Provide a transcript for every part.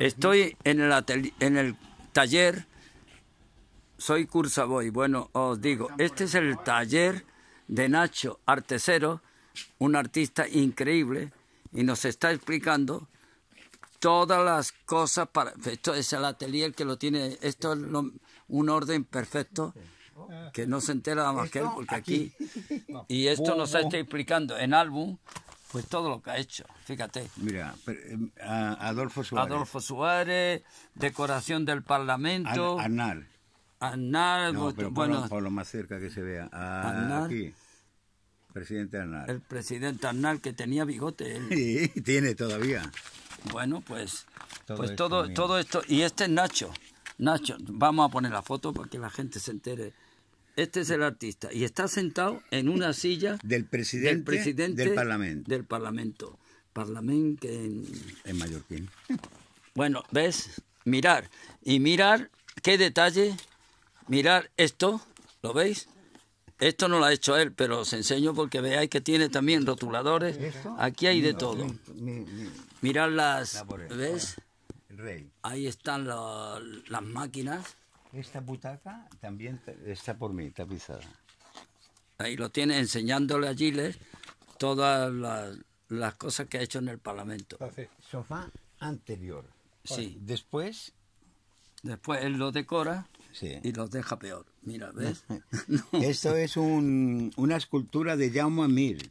Estoy en el, en el taller, soy Boy. Bueno, os digo, este es el taller de Nacho Artesero, un artista increíble, y nos está explicando todas las cosas para esto es el atelier que lo tiene esto es un orden perfecto que no se entera más que él porque aquí y esto nos está explicando en álbum pues todo lo que ha hecho, fíjate. Mira, em, Adolfo Suárez. Adolfo Suárez, decoración del Parlamento. Arnal. Arnal, pues, bueno. Por lo, más cerca que se vea. Ah, Arnal. Aquí. Presidente Arnal. El presidente Arnal que tenía bigote. Él. Sí, tiene todavía. Bueno, pues pues todo, todo esto. Y este es Nacho. Nacho, vamos a poner la foto para que la gente se entere este es el artista y está sentado en una silla del presidente del, parlamento del parlamento parlamento en, en mallorquín bueno ves mirar y mirar qué detalle mirar esto lo veis esto no lo ha hecho él, pero os enseño porque veáis que tiene también rotuladores. Aquí hay de todo. Mirad las... ¿Ves? Ahí están las máquinas esta butaca también está por mí, tapizada. Ahí lo tiene enseñándole a Giles todas las, cosas que ha hecho en el Parlamento. sofá anterior. Sí. Después. Después él lo decora y lo deja peor. Mira, ¿ves? Esto es una escultura de Jaume Amir,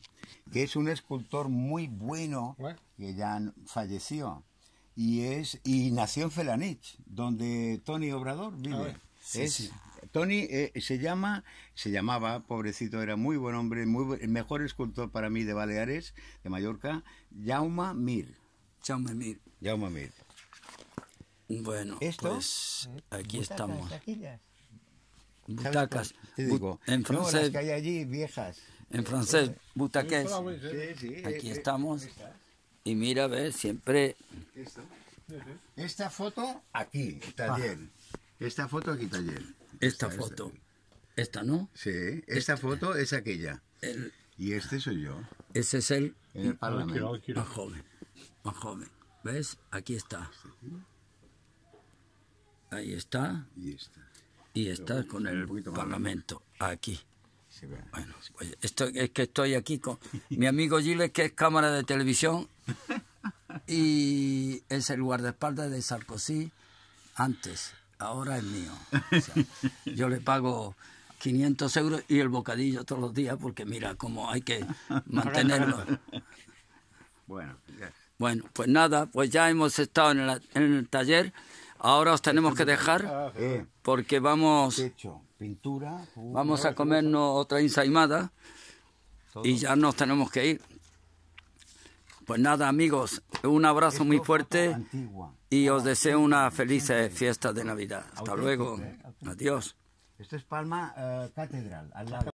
que es un escultor muy bueno que ya falleció y es y nació en Felanich, donde Tony Obrador vive. Ah, Tony eh, se llama, se llamaba, pobrecito, era muy buen hombre, muy el mejor escultor para mí de Baleares, de Mallorca, Jauma Mir. Jauma Mir. Jauma Mir. Bueno, pues aquí estamos. Butacas. Te digo, en francés. No, las que hay allí, viejas. En francés, butaques. Sí, sí, Aquí eh, eh, estamos. Y mira, ¿ves? siempre... Esta foto aquí, taller. Esta foto aquí, taller. Esta, foto. Esta. ¿no? Sí, esta este, foto es aquella. y este soy yo. Ese es el... el Más joven. joven. ¿Ves? Aquí está. Este Ahí está. Y está. Y está con el parlamento. Aquí. Bueno, pues es que estoy aquí con mi amigo Giles, que es cámara de televisión y es el guardaespaldas de Sarkozy antes, ahora es mío. yo le pago 500 euros y el bocadillo todos los días porque mira cómo hay que mantenerlo. Bueno, bueno pues nada, pues ya hemos estado en el taller. Ahora os tenemos que dejar porque vamos Vamos a comernos otra ensaimada y ya nos tenemos que ir. Pues nada, amigos, un abrazo muy fuerte y os deseo una feliz eh, fiesta de Navidad. Hasta eh, luego. Adiós. es Palma eh, Catedral,